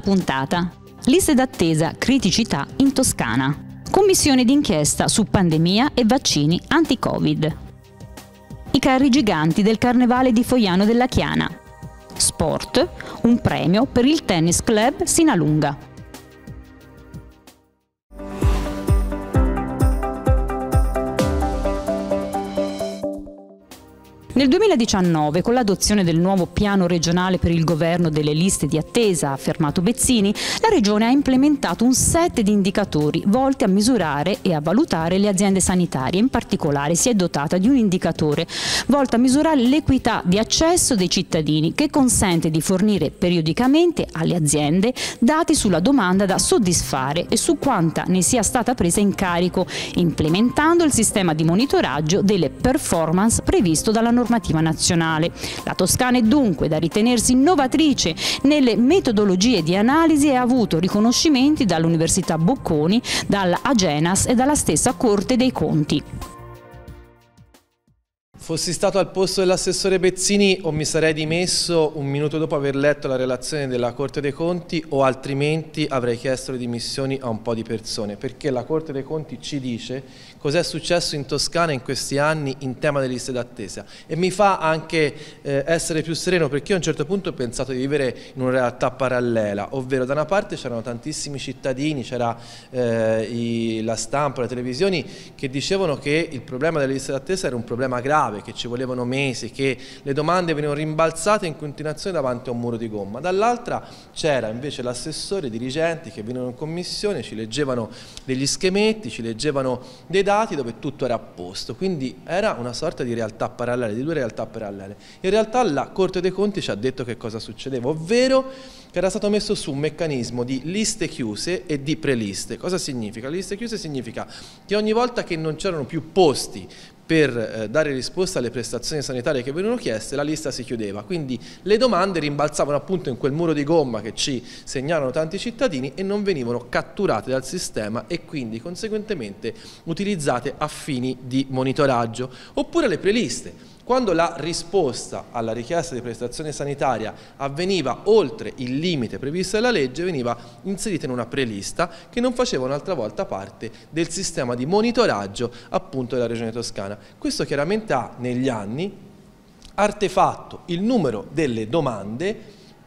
Quinta puntata. Liste d'attesa, criticità in Toscana. Commissione d'inchiesta su pandemia e vaccini anti-Covid. I carri giganti del Carnevale di Foiano della Chiana. Sport, un premio per il tennis club Sinalunga. Nel 2019, con l'adozione del nuovo piano regionale per il governo delle liste di attesa, affermato Bezzini, la Regione ha implementato un set di indicatori volti a misurare e a valutare le aziende sanitarie. In particolare si è dotata di un indicatore volto a misurare l'equità di accesso dei cittadini che consente di fornire periodicamente alle aziende dati sulla domanda da soddisfare e su quanta ne sia stata presa in carico, implementando il sistema di monitoraggio delle performance previsto dalla normativa normativa nazionale. La Toscana è dunque da ritenersi innovatrice nelle metodologie di analisi e ha avuto riconoscimenti dall'Università Bocconi, dall'Agenas e dalla stessa Corte dei Conti. Fossi stato al posto dell'assessore Bezzini o mi sarei dimesso un minuto dopo aver letto la relazione della Corte dei Conti o altrimenti avrei chiesto le dimissioni a un po' di persone perché la Corte dei Conti ci dice cos'è successo in Toscana in questi anni in tema delle liste d'attesa e mi fa anche eh, essere più sereno perché io a un certo punto ho pensato di vivere in una realtà parallela ovvero da una parte c'erano tantissimi cittadini, c'era eh, la stampa, le televisioni che dicevano che il problema delle liste d'attesa era un problema grave ore, che ci volevano mesi, che le domande venivano rimbalzate in continuazione davanti a un muro di gomma. Dall'altra c'era invece l'assessore, i dirigenti che venivano in commissione, ci leggevano degli schemetti, ci leggevano dei dati dove tutto era a posto. Quindi era una sorta di realtà parallela, di due realtà parallele. In realtà la Corte dei Conti ci ha detto che cosa succedeva, ovvero che era stato messo su un meccanismo di liste chiuse e di preliste. Cosa significa? Liste chiuse significa che ogni volta che non c'erano più posti per eh, dare risposta alle prestazioni sanitarie che venivano chieste, la lista si chiudeva. Quindi le domande rimbalzavano appunto in quel muro di gomma che ci segnalano tanti cittadini e non venivano catturate dal sistema e quindi conseguentemente utilizzate a fini di monitoraggio. Oppure le preliste. Quando la risposta alla richiesta di prestazione sanitaria avveniva oltre il limite previsto dalla legge, veniva inserita in una prelista che non faceva un'altra volta parte del sistema di monitoraggio appunto della Regione Toscana. Questo chiaramente ha negli anni artefatto il numero delle domande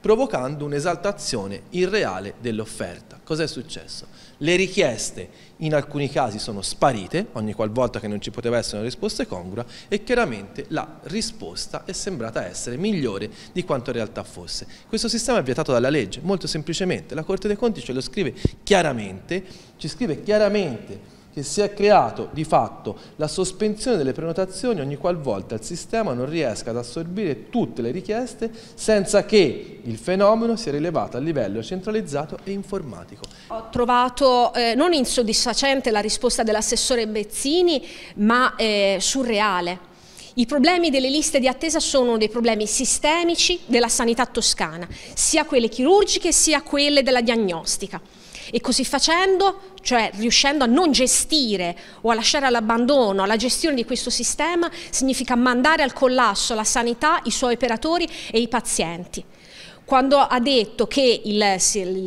provocando un'esaltazione irreale dell'offerta. Cos'è successo? Le richieste in alcuni casi sono sparite, ogni qualvolta che non ci poteva essere una risposta congrua, e chiaramente la risposta è sembrata essere migliore di quanto in realtà fosse. Questo sistema è vietato dalla legge, molto semplicemente. La Corte dei Conti ce lo scrive chiaramente, ci scrive chiaramente che si è creato di fatto la sospensione delle prenotazioni ogni qualvolta il sistema non riesca ad assorbire tutte le richieste senza che il fenomeno sia rilevato a livello centralizzato e informatico. Ho trovato eh, non insoddisfacente la risposta dell'assessore Bezzini ma eh, surreale. I problemi delle liste di attesa sono dei problemi sistemici della sanità toscana, sia quelle chirurgiche sia quelle della diagnostica e così facendo, cioè riuscendo a non gestire o a lasciare all'abbandono la gestione di questo sistema, significa mandare al collasso la sanità, i suoi operatori e i pazienti quando ha detto che il,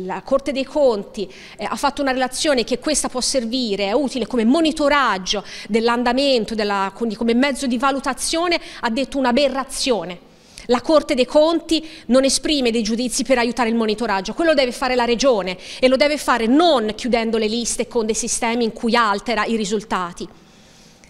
la Corte dei Conti eh, ha fatto una relazione che questa può servire, è utile come monitoraggio dell'andamento, quindi come mezzo di valutazione, ha detto un'aberrazione la Corte dei Conti non esprime dei giudizi per aiutare il monitoraggio, quello deve fare la Regione e lo deve fare non chiudendo le liste con dei sistemi in cui altera i risultati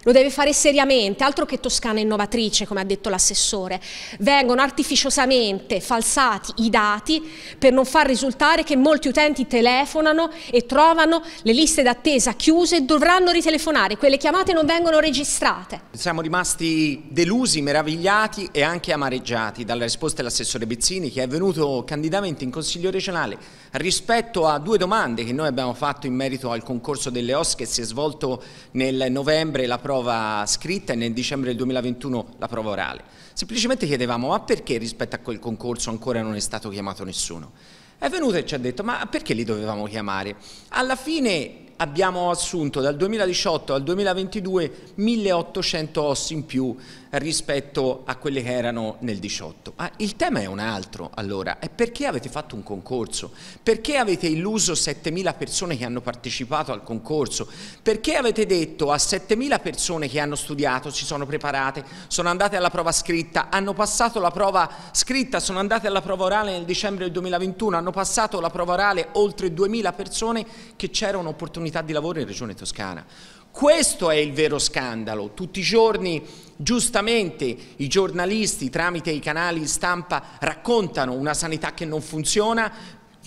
lo deve fare seriamente, altro che Toscana innovatrice, come ha detto l'assessore. Vengono artificiosamente falsati i dati per non far risultare che molti utenti telefonano e trovano le liste d'attesa chiuse e dovranno ritelefonare, quelle chiamate non vengono registrate. Siamo rimasti delusi, meravigliati e anche amareggiati dalla risposta dell'assessore Bezzini che è venuto candidamente in Consiglio regionale rispetto a due domande che noi abbiamo fatto in merito al concorso delle OS che si è svolto nel novembre la prossima prova scritta e nel dicembre del 2021 la prova orale. Semplicemente chiedevamo ma perché rispetto a quel concorso ancora non è stato chiamato nessuno? È venuto e ci ha detto ma perché li dovevamo chiamare? Alla fine abbiamo assunto dal 2018 al 2022 1800 ossi in più rispetto a quelle che erano nel 18. Ma ah, il tema è un altro, allora, è perché avete fatto un concorso? Perché avete illuso 7.000 persone che hanno partecipato al concorso? Perché avete detto a 7.000 persone che hanno studiato, si sono preparate, sono andate alla prova scritta, hanno passato la prova scritta, sono andate alla prova orale nel dicembre del 2021, hanno passato la prova orale oltre 2.000 persone che c'era un'opportunità di lavoro in Regione Toscana. Questo è il vero scandalo. Tutti i giorni Giustamente i giornalisti tramite i canali stampa raccontano una sanità che non funziona,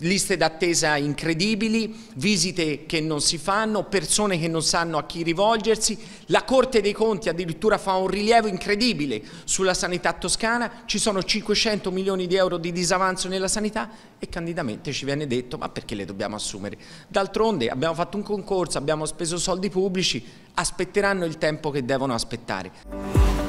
liste d'attesa incredibili, visite che non si fanno, persone che non sanno a chi rivolgersi, la Corte dei Conti addirittura fa un rilievo incredibile sulla sanità toscana, ci sono 500 milioni di euro di disavanzo nella sanità e candidamente ci viene detto ma perché le dobbiamo assumere? D'altronde abbiamo fatto un concorso, abbiamo speso soldi pubblici, aspetteranno il tempo che devono aspettare.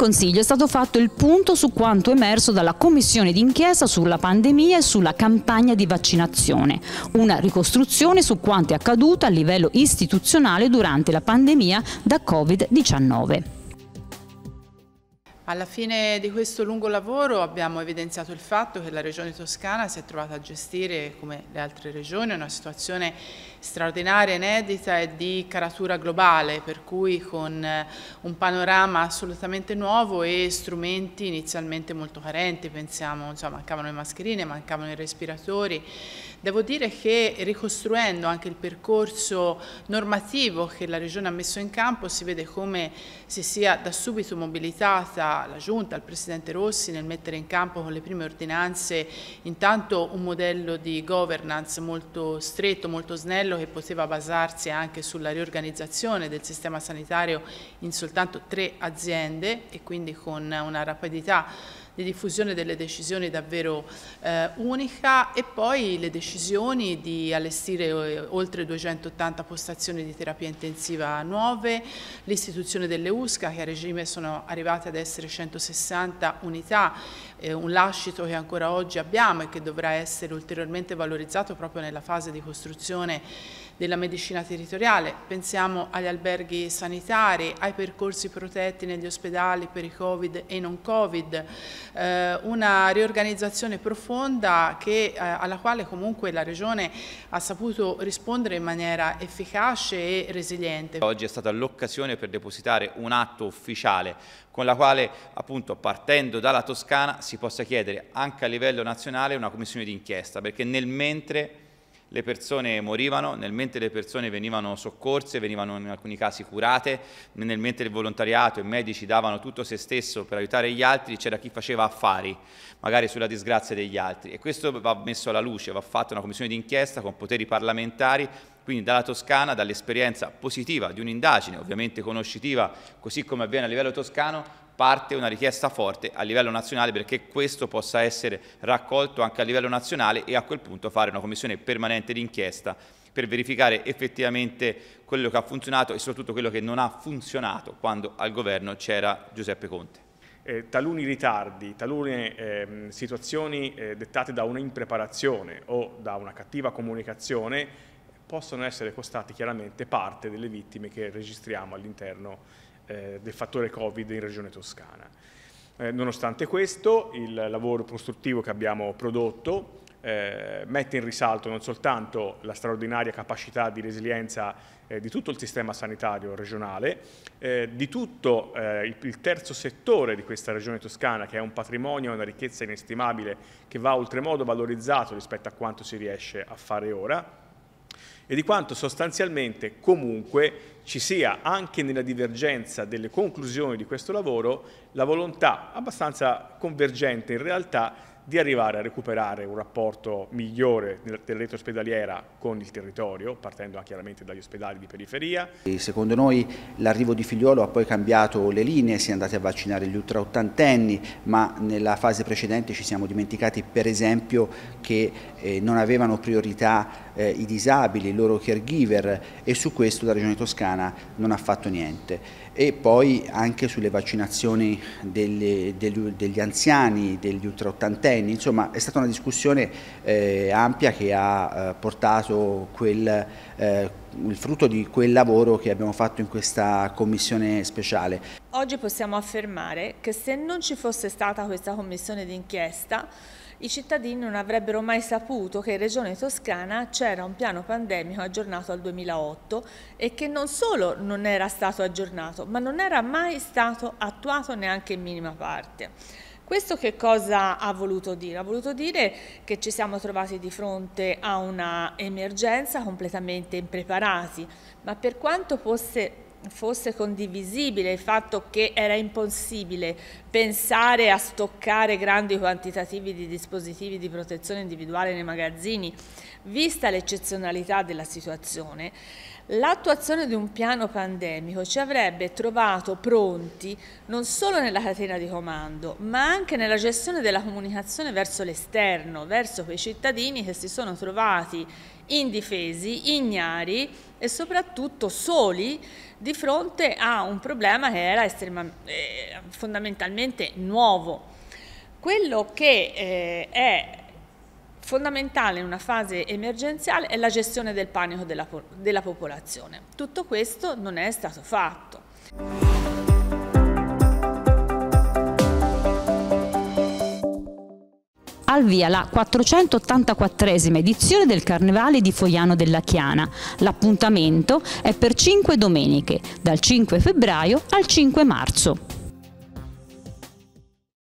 Consiglio è stato fatto il punto su quanto emerso dalla commissione d'inchiesta sulla pandemia e sulla campagna di vaccinazione, una ricostruzione su quanto è accaduto a livello istituzionale durante la pandemia da Covid-19. Alla fine di questo lungo lavoro abbiamo evidenziato il fatto che la Regione Toscana si è trovata a gestire, come le altre regioni, una situazione straordinaria, inedita e di caratura globale, per cui con eh, un panorama assolutamente nuovo e strumenti inizialmente molto carenti, pensiamo, insomma, mancavano le mascherine, mancavano i respiratori, Devo dire che ricostruendo anche il percorso normativo che la Regione ha messo in campo si vede come si sia da subito mobilitata la Giunta, il Presidente Rossi nel mettere in campo con le prime ordinanze intanto un modello di governance molto stretto, molto snello che poteva basarsi anche sulla riorganizzazione del sistema sanitario in soltanto tre aziende e quindi con una rapidità di diffusione delle decisioni davvero eh, unica e poi le decisioni di allestire eh, oltre 280 postazioni di terapia intensiva nuove, l'istituzione delle USCA che a regime sono arrivate ad essere 160 unità eh, un lascito che ancora oggi abbiamo e che dovrà essere ulteriormente valorizzato proprio nella fase di costruzione della medicina territoriale. Pensiamo agli alberghi sanitari, ai percorsi protetti negli ospedali per i Covid e non Covid, eh, una riorganizzazione profonda che, eh, alla quale comunque la Regione ha saputo rispondere in maniera efficace e resiliente. Oggi è stata l'occasione per depositare un atto ufficiale con la quale appunto partendo dalla Toscana si possa chiedere anche a livello nazionale una commissione d'inchiesta, perché nel mentre le persone morivano, nel mentre le persone venivano soccorse, venivano in alcuni casi curate, nel mentre il volontariato e i medici davano tutto se stesso per aiutare gli altri, c'era chi faceva affari, magari sulla disgrazia degli altri. E questo va messo alla luce, va fatta una commissione d'inchiesta con poteri parlamentari quindi dalla Toscana, dall'esperienza positiva di un'indagine, ovviamente conoscitiva, così come avviene a livello toscano, parte una richiesta forte a livello nazionale perché questo possa essere raccolto anche a livello nazionale e a quel punto fare una commissione permanente d'inchiesta per verificare effettivamente quello che ha funzionato e soprattutto quello che non ha funzionato quando al governo c'era Giuseppe Conte. Eh, taluni ritardi, talune eh, situazioni eh, dettate da un'impreparazione o da una cattiva comunicazione possono essere costati chiaramente parte delle vittime che registriamo all'interno eh, del fattore Covid in Regione Toscana. Eh, nonostante questo, il lavoro costruttivo che abbiamo prodotto eh, mette in risalto non soltanto la straordinaria capacità di resilienza eh, di tutto il sistema sanitario regionale, eh, di tutto eh, il, il, terzo settore di questa Regione Toscana, che è un patrimonio, una ricchezza inestimabile, che va oltremodo valorizzato rispetto a quanto si riesce a fare ora, e di quanto sostanzialmente comunque ci sia anche nella divergenza delle conclusioni di questo lavoro la volontà abbastanza convergente in realtà di arrivare a recuperare un rapporto migliore della rete ospedaliera con il territorio, partendo chiaramente dagli ospedali di periferia. secondo noi l'arrivo di Figliolo ha poi cambiato le linee, si è andati a vaccinare gli ultraottantenni, ma nella fase precedente ci siamo dimenticati per esempio che eh, non avevano priorità eh, i disabili, i loro caregiver e su questo la Regione Toscana non ha fatto niente e poi anche sulle vaccinazioni delle, degli, degli, anziani, degli ultraottantenni, insomma è stata una discussione eh, ampia che ha eh, portato quel, eh, il frutto di quel lavoro che abbiamo fatto in questa commissione speciale. Oggi possiamo affermare che se non ci fosse stata questa commissione d'inchiesta i cittadini non avrebbero mai saputo che in Regione Toscana c'era un piano pandemico aggiornato al 2008 e che non solo non era stato aggiornato, ma non era mai stato attuato neanche in minima parte. Questo che cosa ha voluto dire? Ha voluto dire che ci siamo trovati di fronte a una emergenza completamente impreparati, ma per quanto fosse fosse condivisibile il fatto che era impossibile pensare a stoccare grandi quantitativi di dispositivi di protezione individuale nei magazzini, vista l'eccezionalità della situazione, l'attuazione di un piano pandemico ci avrebbe trovato pronti non solo nella catena di comando, ma anche nella gestione della comunicazione verso l'esterno, verso quei cittadini che si sono trovati indifesi, ignari e soprattutto soli di fronte a un problema che era eh, fondamentalmente nuovo. Quello che eh, è fondamentale in una fase emergenziale è la gestione del panico della, della popolazione. Tutto questo non è stato fatto. al via la 484esima edizione del Carnevale di Fogliano della Chiana. L'appuntamento è per 5 domeniche, dal 5 febbraio al 5 marzo.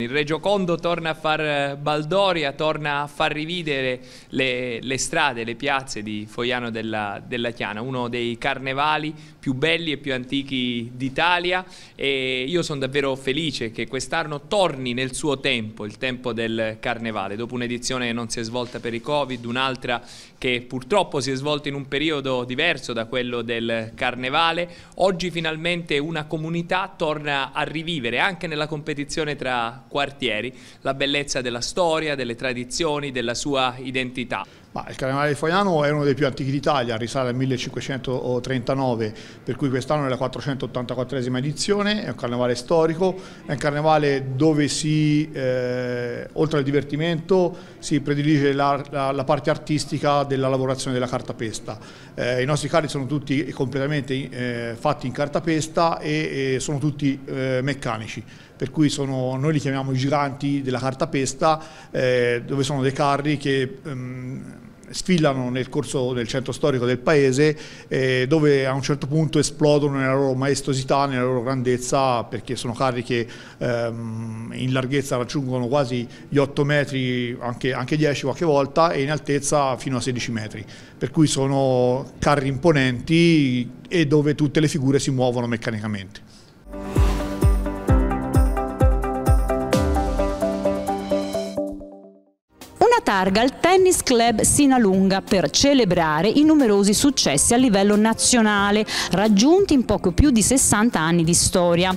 Il Condo torna a far eh, baldoria, torna a far rivedere le, le, strade, le piazze di Foiano della, della, Chiana, uno dei carnevali più belli e più antichi d'Italia e io sono davvero felice che quest'anno torni nel suo tempo, il tempo del carnevale, dopo un'edizione che non si è svolta per i Covid, un'altra che purtroppo si è svolta in un periodo diverso da quello del carnevale, oggi finalmente una comunità torna a rivivere anche nella competizione tra quartieri, la bellezza della storia, delle tradizioni, della sua identità. Ma il calendario di Foiano è uno dei più antichi d'Italia, risale al 1539, per cui quest'anno è la 484esima edizione, è un carnevale storico, è un carnevale dove si, eh, oltre al divertimento, si predilige la, la, la, parte artistica della lavorazione della cartapesta. Eh, I nostri carri sono tutti completamente eh, fatti in cartapesta e, e sono tutti eh, meccanici, per cui sono, noi li chiamiamo i giganti della cartapesta, eh, dove sono dei carri che... Ehm, sfilano nel corso del centro storico del paese eh, dove a un certo punto esplodono nella loro maestosità, nella loro grandezza perché sono carri che ehm, in larghezza raggiungono quasi gli 8 metri, anche, anche 10 qualche volta e in altezza fino a 16 metri per cui sono carri imponenti e dove tutte le figure si muovono meccanicamente. targa al Tennis Club Sinalunga per celebrare i numerosi successi a livello nazionale raggiunti in poco più di 60 anni di storia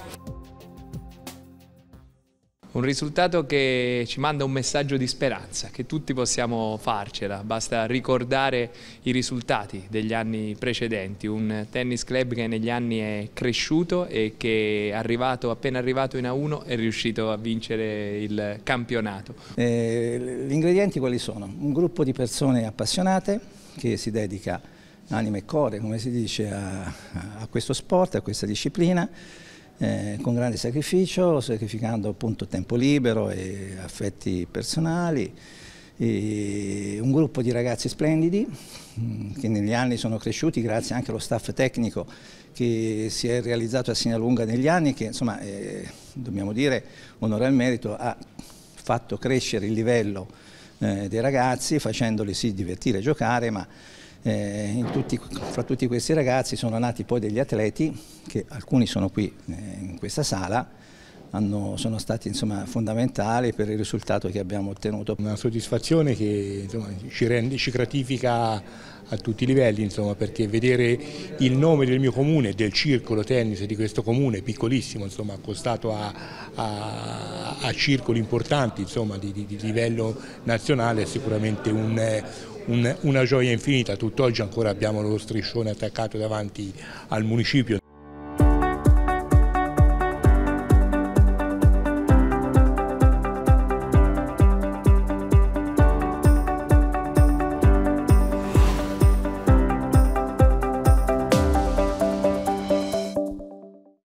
un risultato che ci manda un messaggio di speranza, che tutti possiamo farcela, basta ricordare i risultati degli anni precedenti, un tennis club che negli anni è cresciuto e che arrivato, appena arrivato in A1 è riuscito a vincere il campionato. Eh, gli ingredienti quali sono? Un gruppo di persone appassionate che si dedica anima e cuore, come si dice, a, a questo sport, a questa disciplina, eh, con grande sacrificio, sacrificando appunto tempo libero e affetti personali. E un gruppo di ragazzi splendidi mm, che negli anni sono cresciuti grazie anche allo staff tecnico che si è realizzato a Sinalunga negli anni che insomma eh, dobbiamo dire onore al merito ha fatto crescere il livello eh, dei ragazzi facendoli sì divertire e giocare ma eh, tutti, fra tutti questi ragazzi sono nati poi degli atleti, che alcuni sono qui eh, in questa sala, hanno, sono stati insomma, fondamentali per il risultato che abbiamo ottenuto. Una soddisfazione che insomma, ci, rende, ci gratifica a tutti i livelli, insomma, perché vedere il nome del mio comune, del circolo tennis di questo comune, piccolissimo, insomma, accostato a, a, a circoli importanti insomma, di, di, di, livello nazionale, è sicuramente un, un, una gioia infinita, tutt'oggi ancora abbiamo lo striscione attaccato davanti al municipio.